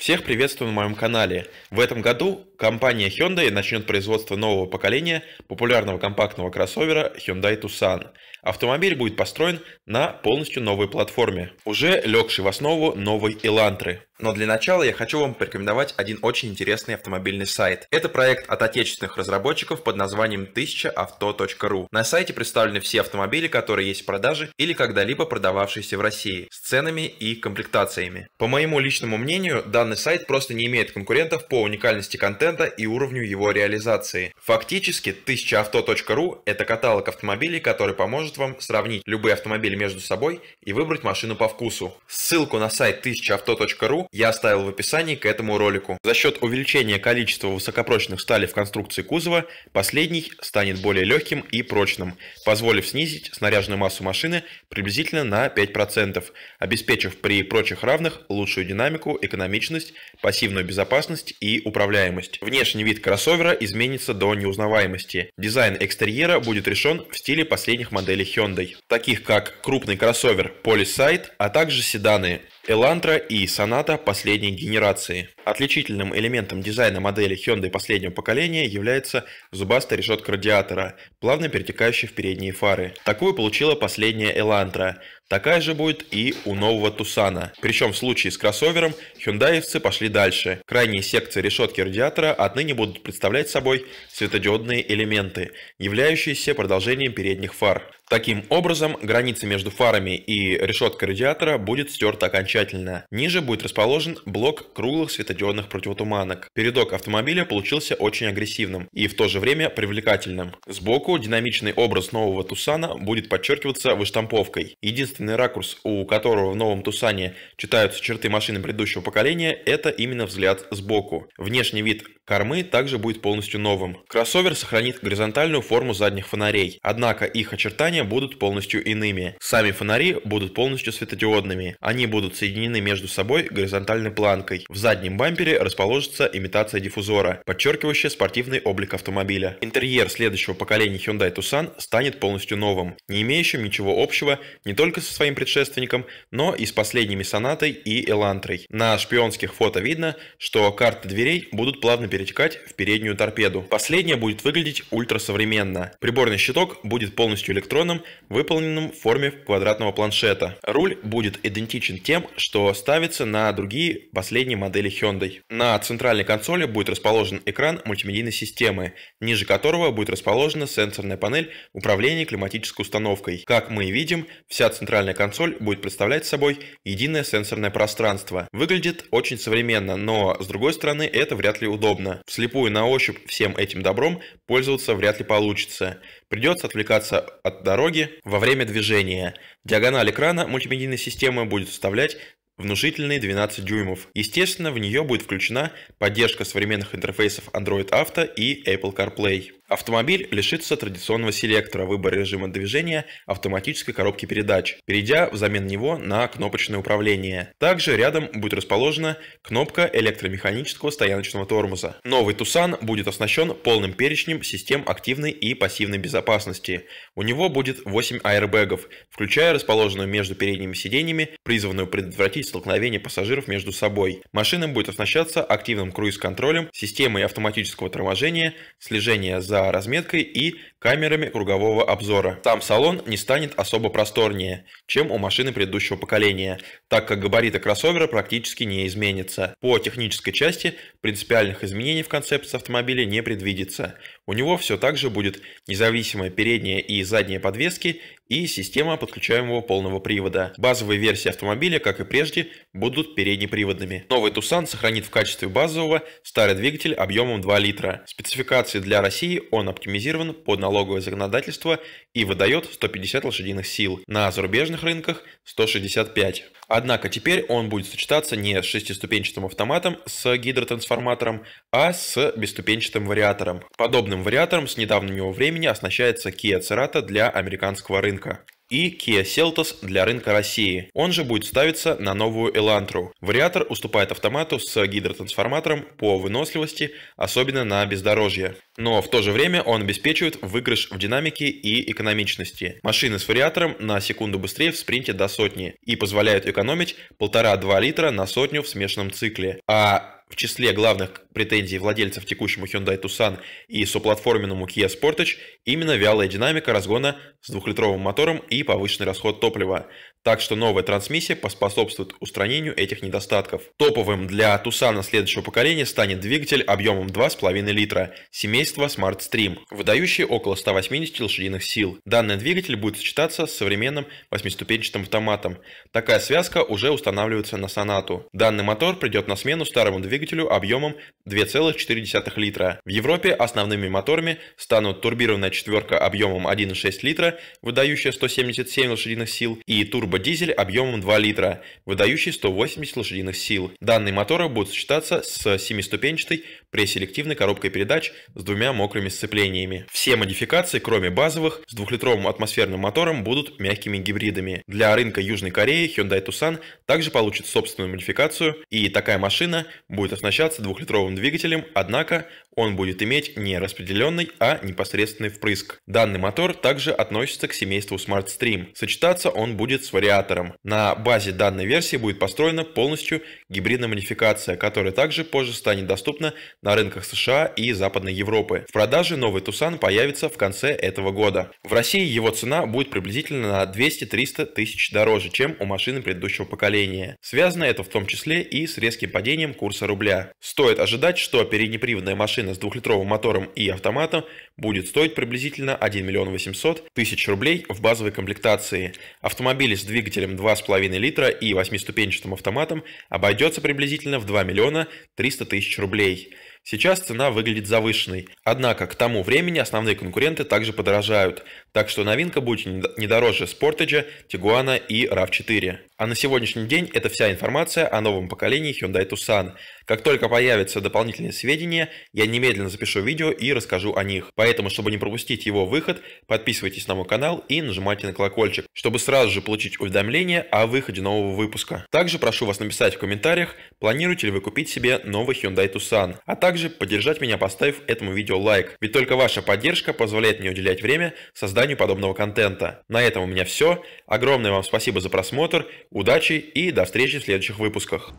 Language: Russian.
Всех приветствую на моем канале. В этом году компания Hyundai начнет производство нового поколения популярного компактного кроссовера Hyundai Tucson. Автомобиль будет построен на полностью новой платформе, уже легшей в основу новой Elantra. Но для начала я хочу вам порекомендовать один очень интересный автомобильный сайт. Это проект от отечественных разработчиков под названием 1000auto.ru. На сайте представлены все автомобили, которые есть в продаже или когда-либо продававшиеся в России, с ценами и комплектациями. По моему личному мнению, данный сайт просто не имеет конкурентов по уникальности контента и уровню его реализации. Фактически, 1000auto.ru – это каталог автомобилей, который поможет вам сравнить любые автомобили между собой и выбрать машину по вкусу. Ссылку на сайт 1000auto.ru я оставил в описании к этому ролику. За счет увеличения количества высокопрочных стали в конструкции кузова, последний станет более легким и прочным, позволив снизить снаряженную массу машины приблизительно на 5%, обеспечив при прочих равных лучшую динамику, экономичность, пассивную безопасность и управляемость. Внешний вид кроссовера изменится до неузнаваемости. Дизайн экстерьера будет решен в стиле последних моделей Hyundai, таких как крупный кроссовер Polysight, а также седаны Элантра и Соната последней генерации. Отличительным элементом дизайна модели Hyundai последнего поколения является зубастая решетка радиатора, плавно перетекающая в передние фары. Такую получила последняя Элантра. Такая же будет и у нового Тусана. Причем в случае с кроссовером хюндаевцы пошли дальше. Крайние секции решетки радиатора отныне будут представлять собой светодиодные элементы, являющиеся продолжением передних фар. Таким образом, граница между фарами и решеткой радиатора будет стерта окончательно. Ниже будет расположен блок круглых светодиодных противотуманок. Передок автомобиля получился очень агрессивным и в то же время привлекательным. Сбоку динамичный образ нового Тусана будет подчеркиваться выштамповкой. Единственный ракурс, у которого в новом Тусане читаются черты машины предыдущего поколения, это именно взгляд сбоку. Внешний вид кормы также будет полностью новым. Кроссовер сохранит горизонтальную форму задних фонарей, однако их очертания зажигания будут полностью иными. Сами фонари будут полностью светодиодными. Они будут соединены между собой горизонтальной планкой. В заднем бампере расположится имитация диффузора, подчеркивающая спортивный облик автомобиля. Интерьер следующего поколения Hyundai Tucson станет полностью новым, не имеющим ничего общего не только со своим предшественником, но и с последними Сонатой и Элантрой. На шпионских фото видно, что карты дверей будут плавно перетекать в переднюю торпеду. Последняя будет выглядеть ультрасовременно. Приборный щиток будет полностью электронным дизайном, выполненным в форме квадратного планшета. Руль будет идентичен тем, что ставится на другие последние модели Hyundai. На центральной консоли будет расположен экран мультимедийной системы, ниже которого будет расположена сенсорная панель управления климатической установкой. Как мы видим, вся центральная консоль будет представлять собой единое сенсорное пространство. Выглядит очень современно, но с другой стороны это вряд ли удобно. Вслепую на ощупь всем этим добром пользоваться вряд ли получится. Придется отвлекаться от дорог дороги во время движения. Диагональ экрана мультимедийной системы будет составлять внушительные 12 дюймов. Естественно, в нее будет включена поддержка современных интерфейсов Android Auto и Apple CarPlay. Автомобиль лишится традиционного селектора выбора режима движения автоматической коробки передач, перейдя взамен него на кнопочное управление. Также рядом будет расположена кнопка электромеханического стояночного тормоза. Новый Тусан будет оснащен полным перечнем систем активной и пассивной безопасности. У него будет 8 аэрбэгов, включая расположенную между передними сиденьями, призванную предотвратить столкновение пассажиров между собой. Машина будет оснащаться активным круиз-контролем, системой автоматического торможения, слежения за разметкой и камерами кругового обзора. Сам салон не станет особо просторнее, чем у машины предыдущего поколения, так как габариты кроссовера практически не изменятся. По технической части принципиальных изменений в концепции автомобиля не предвидится. У него все так же будет независимая передняя и задняя подвески и система подключаемого полного привода. Базовые версии автомобиля, как и прежде, будут переднеприводными. Новый Тусан сохранит в качестве базового старый двигатель объемом 2 литра. Спецификации для России он оптимизирован под налоговое законодательство и выдает 150 лошадиных сил, на зарубежных рынках 165. Однако теперь он будет сочетаться не с шестиступенчатым автоматом с гидротрансформатором, а с бесступенчатым вариатором. Подобным вариатором с недавнего времени оснащается Kia Cerato для американского рынка и Kia Seltos для рынка России. Он же будет ставиться на новую Elantra. Вариатор уступает автомату с гидротрансформатором по выносливости, особенно на бездорожье. Но в то же время он обеспечивает выигрыш в динамике и экономичности. Машины с вариатором на секунду быстрее в спринте до сотни и позволяют экономить 1,5-2 литра на сотню в смешанном цикле. А в числе главных претензий владельцев текущему Hyundai Tucson и соплатформенному Kia Sportage именно вялая динамика разгона с двухлитровым мотором и повышенный расход топлива. Так что новая трансмиссия поспособствует устранению этих недостатков. Топовым для Тусана следующего поколения станет двигатель объемом 2,5 литра семейства Smartstream выдающий около 180 лошадиных сил. Данный двигатель будет сочетаться с современным восьмиступенчатым автоматом. Такая связка уже устанавливается на Sonata Данный мотор придет на смену старому двигателю двигателю объемом 2,4 литра. В Европе основными моторами станут турбированная четверка объемом 1,6 литра, выдающая 177 лошадиных сил, и турбодизель объемом 2 литра, выдающий 180 лошадиных сил. Данные моторы будут сочетаться с семиступенчатой преселективной коробкой передач с двумя мокрыми сцеплениями. Все модификации, кроме базовых, с двухлитровым атмосферным мотором будут мягкими гибридами. Для рынка Южной Кореи Hyundai Tucson также получит собственную модификацию, и такая машина будет будет оснащаться двухлитровым двигателем, однако он будет иметь не распределенный, а непосредственный впрыск. Данный мотор также относится к семейству Smart Stream. Сочетаться он будет с вариатором. На базе данной версии будет построена полностью гибридная модификация, которая также позже станет доступна на рынках США и Западной Европы. В продаже новый Тусан появится в конце этого года. В России его цена будет приблизительно на 200-300 тысяч дороже, чем у машины предыдущего поколения. Связано это в том числе и с резким падением курса рубля. Стоит ожидать, что переднеприводная машина машина с двухлитровым мотором и автоматом будет стоить приблизительно 1 миллион 800 тысяч рублей в базовой комплектации. Автомобиль с двигателем 2,5 литра и восьмиступенчатым автоматом обойдется приблизительно в 2 миллиона 300 тысяч рублей. Сейчас цена выглядит завышенной. Однако к тому времени основные конкуренты также подорожают, так что новинка будет не дороже Sportage, Tiguan и RAV4. А на сегодняшний день это вся информация о новом поколении Hyundai Tucson. Как только появятся дополнительные сведения, я немедленно запишу видео и расскажу о них. Поэтому, чтобы не пропустить его выход, подписывайтесь на мой канал и нажимайте на колокольчик, чтобы сразу же получить уведомления о выходе нового выпуска. Также прошу вас написать в комментариях, планируете ли вы купить себе новый Hyundai Tucson, а также также поддержать меня, поставив этому видео лайк, ведь только ваша поддержка позволяет мне уделять время созданию подобного контента. На этом у меня все. Огромное вам спасибо за просмотр, удачи и до встречи в следующих выпусках.